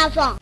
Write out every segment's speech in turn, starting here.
enfants.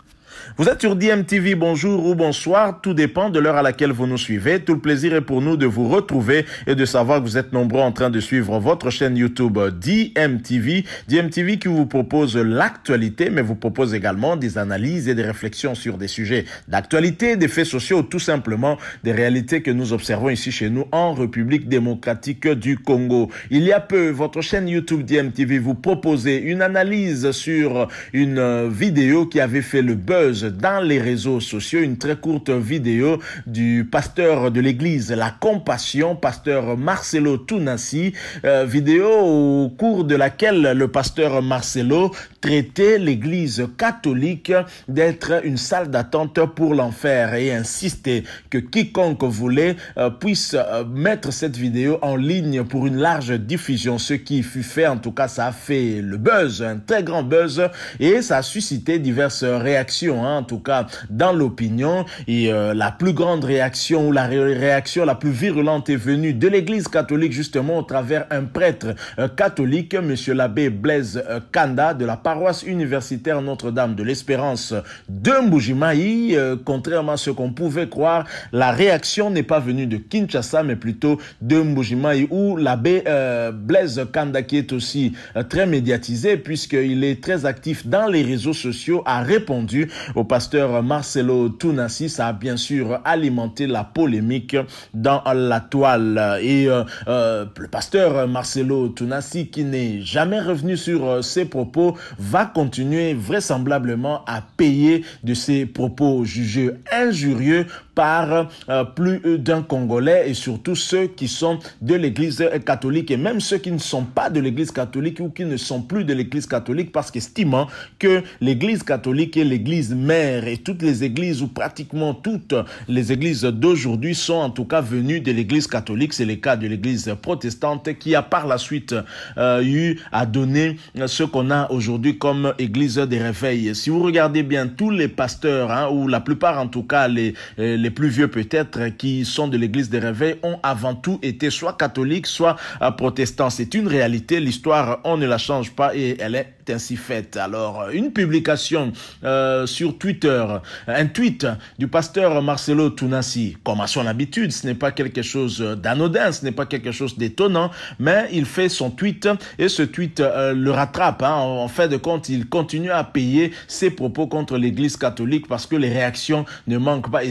Vous êtes sur DMTV, bonjour ou bonsoir, tout dépend de l'heure à laquelle vous nous suivez. Tout le plaisir est pour nous de vous retrouver et de savoir que vous êtes nombreux en train de suivre votre chaîne YouTube DMTV. DMTV qui vous propose l'actualité, mais vous propose également des analyses et des réflexions sur des sujets d'actualité, des faits sociaux, tout simplement des réalités que nous observons ici chez nous en République démocratique du Congo. Il y a peu, votre chaîne YouTube DMTV vous proposait une analyse sur une vidéo qui avait fait le buzz dans les réseaux sociaux une très courte vidéo du pasteur de l'église La Compassion, pasteur Marcelo Tunassi. Euh, vidéo au cours de laquelle le pasteur Marcelo traiter l'Église catholique d'être une salle d'attente pour l'enfer et insister que quiconque voulait euh, puisse euh, mettre cette vidéo en ligne pour une large diffusion, ce qui fut fait, en tout cas ça a fait le buzz, un très grand buzz et ça a suscité diverses réactions, hein. en tout cas dans l'opinion et euh, la plus grande réaction ou la réaction la plus virulente est venue de l'Église catholique justement au travers un prêtre catholique, monsieur l'abbé Blaise Kanda de la paroisse universitaire Notre-Dame de l'Espérance de Mbujimaï. Euh, contrairement à ce qu'on pouvait croire, la réaction n'est pas venue de Kinshasa, mais plutôt de Mbujimaï, où l'abbé euh, Blaise Kanda, qui est aussi euh, très médiatisé, puisqu'il est très actif dans les réseaux sociaux, a répondu au pasteur Marcelo Tounassi. Ça a bien sûr alimenté la polémique dans la toile. Et le pasteur Marcelo Tounassi, qui n'est jamais revenu sur ses propos, va continuer vraisemblablement à payer de ses propos jugés injurieux par euh, plus d'un Congolais et surtout ceux qui sont de l'Église catholique et même ceux qui ne sont pas de l'Église catholique ou qui ne sont plus de l'Église catholique parce qu'estimant que l'Église catholique est l'Église mère et toutes les églises ou pratiquement toutes les églises d'aujourd'hui sont en tout cas venues de l'Église catholique. C'est le cas de l'Église protestante qui a par la suite euh, eu à donner ce qu'on a aujourd'hui comme Église des réveils. Si vous regardez bien tous les pasteurs hein, ou la plupart en tout cas les euh, les plus vieux peut-être qui sont de l'église des réveils ont avant tout été soit catholiques, soit euh, protestants. C'est une réalité, l'histoire, on ne la change pas et elle est ainsi faite. Alors, euh, une publication euh, sur Twitter, un tweet du pasteur Marcelo Tounassi, comme à son habitude, ce n'est pas quelque chose d'anodin, ce n'est pas quelque chose d'étonnant, mais il fait son tweet et ce tweet le rattrape. Hein. En fait de compte, il continue à payer ses propos contre l'Église catholique parce que les réactions ne manquent pas. Et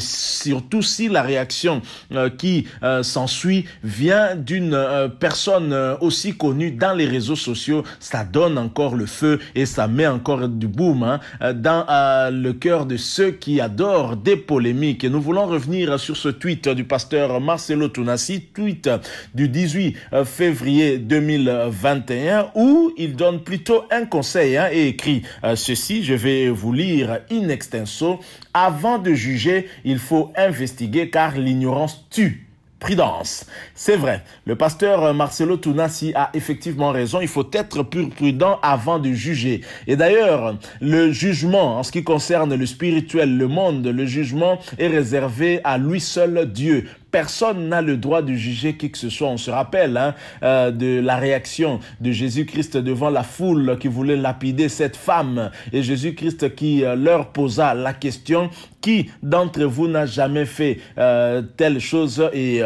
surtout si la réaction euh, qui euh, s'ensuit vient d'une euh, personne aussi connue dans les réseaux sociaux, ça donne encore le feu et ça met encore du boom hein, dans le cœur de ceux qui adorent des polémiques. nous voulons revenir sur ce tweet du pasteur Marcelo Tounassi, tweet du 18 février 2021, où il donne plutôt un conseil hein, et écrit ceci, je vais vous lire in extenso, avant de juger, il faut investiguer car l'ignorance tue. Prudence. C'est vrai, le pasteur Marcelo Tounassi a effectivement raison, il faut être plus prudent avant de juger. Et d'ailleurs, le jugement en ce qui concerne le spirituel, le monde, le jugement est réservé à lui seul Dieu. Personne n'a le droit de juger qui que ce soit. On se rappelle hein, euh, de la réaction de Jésus-Christ devant la foule qui voulait lapider cette femme. Et Jésus-Christ qui euh, leur posa la question, qui d'entre vous n'a jamais fait euh, telle chose Et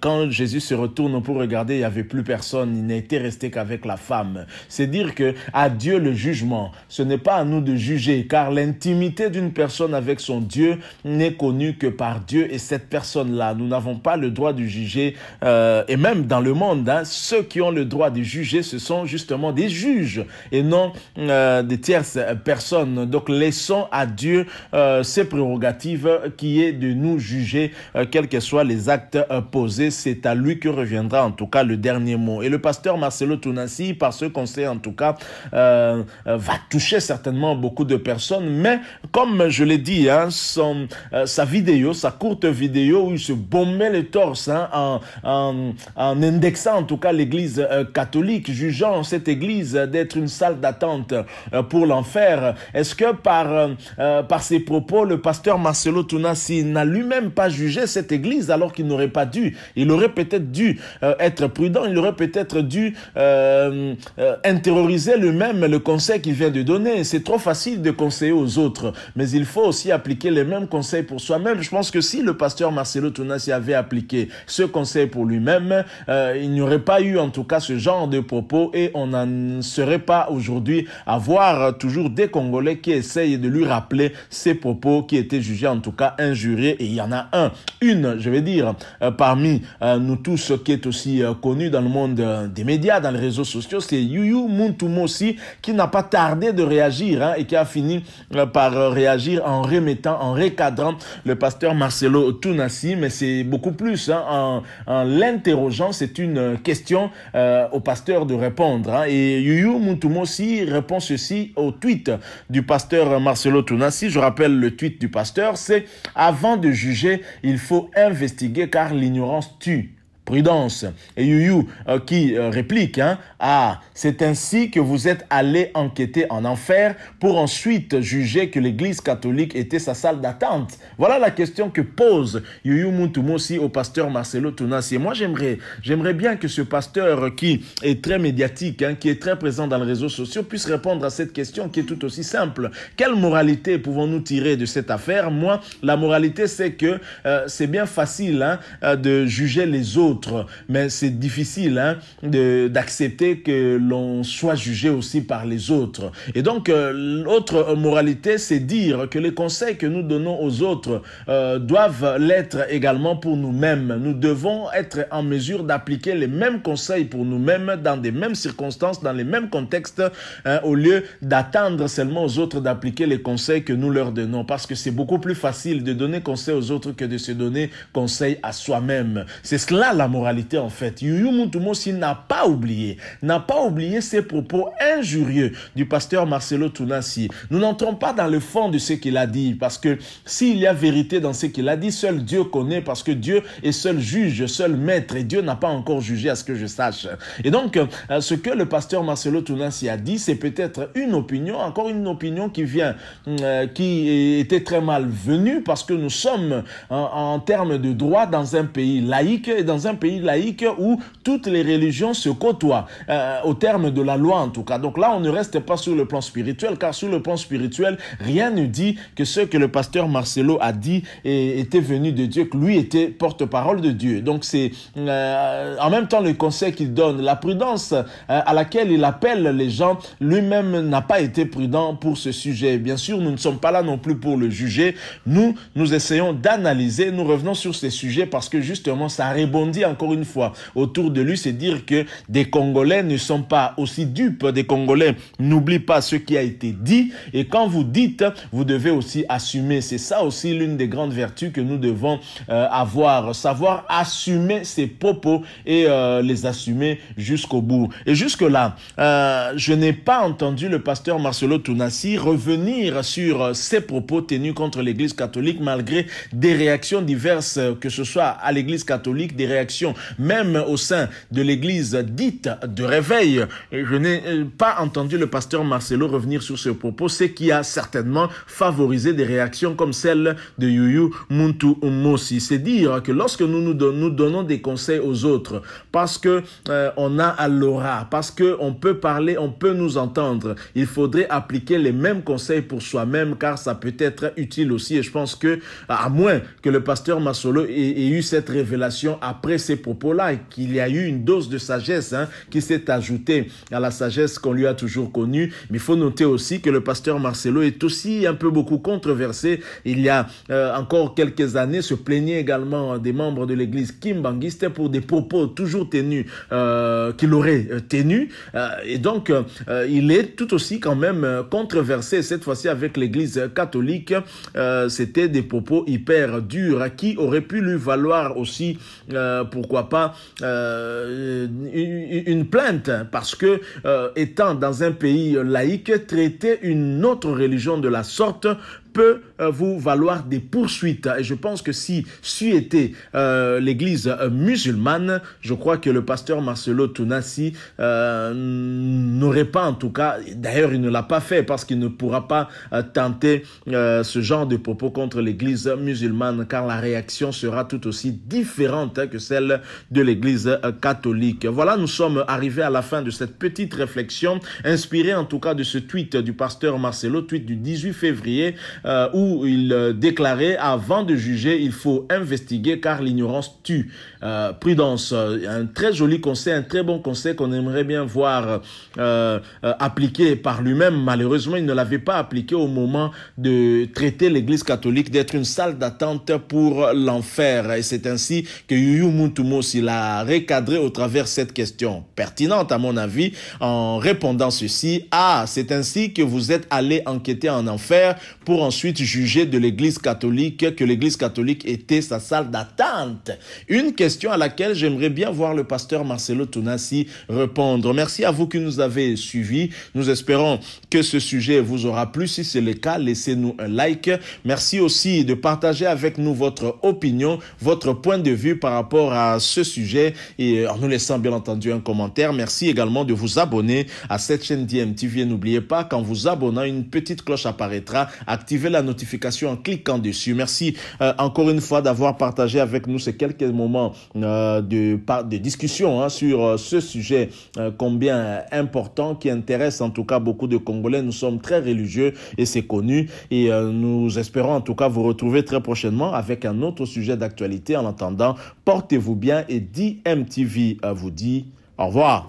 quand Jésus se retourne pour regarder, il n'y avait plus personne. Il n'était resté qu'avec la femme. C'est dire que à Dieu le jugement. Ce n'est pas à nous de juger, car l'intimité d'une personne avec son Dieu n'est connue que par Dieu. Et cette personne-là, nous n'avons pas le droit de juger, euh, et même dans le monde, hein, ceux qui ont le droit de juger, ce sont justement des juges et non euh, des tierces personnes. Donc laissons à Dieu euh, ses prérogatives qui est de nous juger, quels que soient les actes posés. C'est à lui que reviendra en tout cas le dernier mot. Et le pasteur Marcelo Tounassi, par ce conseil en tout cas, va toucher certainement beaucoup de personnes, mais comme je l'ai dit, hein, son, sa vidéo, sa courte vidéo où il se met le torse hein, en, en, indexant en tout cas l'Église euh, catholique, jugeant cette Église d'être une salle d'attente euh, pour l'enfer. Est-ce que par, euh, par ses propos, le pasteur Marcelo Tounassi n'a lui-même pas jugé cette Église alors qu'il n'aurait pas dû Il aurait peut-être dû être prudent, il aurait peut-être dû intérioriser lui-même le conseil qu'il vient de donner. C'est trop facile de conseiller aux autres, mais il faut aussi appliquer les mêmes conseils pour soi-même. Je pense que si le pasteur Marcelo Tounassi avait appliqué ce conseil pour lui-même, euh, il n'y aurait pas eu en tout cas ce genre de propos et on n'en serait pas aujourd'hui à voir toujours des Congolais qui essayent de lui rappeler ces propos qui étaient jugés en tout cas injurieux et il y en a un, une, je vais dire, euh, parmi euh, nous tous qui est aussi connu dans le monde des médias, dans les réseaux sociaux, c'est Yuyu Muntumosi qui n'a pas tardé de réagir hein, et qui a fini par réagir en remettant, en recadrant le pasteur Marcelo Tounassi, mais c'est beaucoup plus. Hein, en, l'interrogeant, c'est une question euh, au pasteur de répondre. Hein. et Yuyu Mutumosi répond ceci au tweet du pasteur Marcelo Tounassi. Je rappelle le tweet du pasteur, c'est « Avant de juger, il faut investiguer car l'ignorance tue ». Prudence et Yuyu euh, qui euh, réplique, hein, ah, c'est ainsi que vous êtes allé enquêter en enfer pour ensuite juger que l'Église catholique était sa salle d'attente. Voilà la question que pose Yuyu Muntumosi au pasteur Marcelo Tounassi. Et moi, j'aimerais, j'aimerais bien que ce pasteur qui est très médiatique, hein, qui est très présent dans les réseaux sociaux, puisse répondre à cette question qui est tout aussi simple. Quelle moralité pouvons-nous tirer de cette affaire Moi, la moralité, c'est que euh, c'est bien facile hein, de juger les autres mais c'est difficile hein, d'accepter que l'on soit jugé aussi par les autres. Et donc, euh, l'autre moralité, c'est dire que les conseils que nous donnons aux autres euh, doivent l'être également pour nous-mêmes. Nous devons être en mesure d'appliquer les mêmes conseils pour nous-mêmes dans des mêmes circonstances, dans les mêmes contextes, hein, au lieu d'attendre seulement aux autres d'appliquer les conseils que nous leur donnons. Parce que c'est beaucoup plus facile de donner conseil aux autres que de se donner conseil à soi-même. C'est cela la moralité en fait. Yuyu Mutumosi n'a pas oublié, n'a pas oublié ses propos injurieux du pasteur Marcelo Tounassi. Nous n'entrons pas dans le fond de ce qu'il a dit parce que s'il y a vérité dans ce qu'il a dit, seul Dieu connaît parce que Dieu est seul juge, seul maître et Dieu n'a pas encore jugé à ce que je sache. Et donc, euh, ce que le pasteur Marcelo Tounassi a dit, c'est peut-être une opinion, encore une opinion qui vient, euh, qui était très malvenue parce que nous sommes euh, en termes de droit dans un pays laïque et dans un pays laïque où toutes les religions se côtoient, euh, au terme de la loi en tout cas. Donc là, on ne reste pas sur le plan spirituel, car sur le plan spirituel, rien ne dit que ce que le pasteur Marcelo a dit était venu de Dieu, que lui était porte-parole de Dieu. Donc c'est euh, en même temps le conseil qu'il donne, la prudence euh, à laquelle il appelle les gens, lui-même n'a pas été prudent pour ce sujet. Bien sûr, nous ne sommes pas là non plus pour le juger. Nous, nous essayons d'analyser, nous revenons sur ces sujets parce que justement, ça rebondit encore une fois autour de lui, c'est dire que des Congolais ne sont pas aussi dupes des Congolais. N'oublie pas ce qui a été dit et quand vous dites, vous devez aussi assumer. C'est ça aussi l'une des grandes vertus que nous devons euh, avoir, savoir assumer ses propos et euh, les assumer jusqu'au bout. Et jusque-là, euh, je n'ai pas entendu le pasteur Marcelo Tounassi revenir sur ses propos tenus contre l'Église catholique malgré des réactions diverses, que ce soit à l'Église catholique, des réactions même au sein de l'église dite de réveil. Euh, je n'ai euh, pas entendu le pasteur Marcelo revenir sur ce propos, ce qui a certainement favorisé des réactions comme celle de Yuyu Muntu Mosi. C'est dire que lorsque nous nous, donnons des conseils aux autres, parce que euh, on a à l'aura, parce que on peut parler, on peut nous entendre, il faudrait appliquer les mêmes conseils pour soi-même, car ça peut être utile aussi. Et je pense que, à moins que le pasteur Marcelo ait eu cette révélation après ces propos-là et qu'il y a eu une dose de sagesse hein, qui s'est ajoutée à la sagesse qu'on lui a toujours connue. Mais il faut noter aussi que le pasteur Marcelo est aussi un peu beaucoup controversé. Il y a euh, encore quelques années, se plaignait également des membres de l'église Kimbangiste pour des propos toujours tenus euh, qu'il aurait euh, tenus. et donc, il est tout aussi quand même controversé, cette fois-ci avec l'église catholique. C'était des propos hyper durs qui auraient pu lui valoir aussi pourquoi pas, euh, une, plainte, parce que euh, étant dans un pays laïque, traiter une autre religion de la sorte peut euh, vous valoir des poursuites. Et je pense que si c'eût était euh, l'église euh, musulmane, je crois que le pasteur Marcelo Tunassi n'aurait pas en tout cas, d'ailleurs il ne l'a pas fait parce qu'il ne pourra pas tenter ce genre de propos contre l'église musulmane car la réaction sera tout aussi différente hein, que celle de l'église catholique. Voilà, nous sommes arrivés à la fin de cette petite réflexion inspirée en tout cas de ce tweet du pasteur Marcelo, tweet du 18 février euh, où il euh, déclarait avant de juger, il faut investiguer car l'ignorance tue. Euh, prudence, euh, un très joli conseil, un très bon conseil qu'on aimerait bien voir euh, appliqué par lui-même. Malheureusement, il ne l'avait pas appliqué au moment de traiter l'Église catholique d'être une salle d'attente pour l'enfer. Et c'est ainsi que Yuyu Muntumos l'a recadré au travers cette question pertinente, à mon avis, en répondant ceci. Ah, c'est ainsi que vous êtes allé enquêter en enfer pour en ensuite jugé de l'Église catholique que l'Église catholique était sa salle d'attente Une question à laquelle j'aimerais bien voir le pasteur Marcelo Tonassi répondre. Merci à vous qui nous avez suivis. Nous espérons que ce sujet vous aura plu. Si c'est le cas, laissez-nous un like. Merci aussi de partager avec nous votre opinion, votre point de vue par rapport à ce sujet et euh, en nous laissant bien entendu un commentaire. Merci également de vous abonner à cette chaîne DMTV. N'oubliez pas, quand vous abonnant une petite cloche apparaîtra. Active la notification en cliquant dessus. Merci euh, encore une fois d'avoir partagé avec nous ces quelques moments euh, de, discussion hein, sur euh, ce sujet combien important qui intéresse en tout cas beaucoup de Congolais. Nous sommes très religieux et c'est connu et nous espérons en tout cas vous retrouver très prochainement avec un autre sujet d'actualité. En attendant, portez-vous bien et DMTV vous dit au revoir.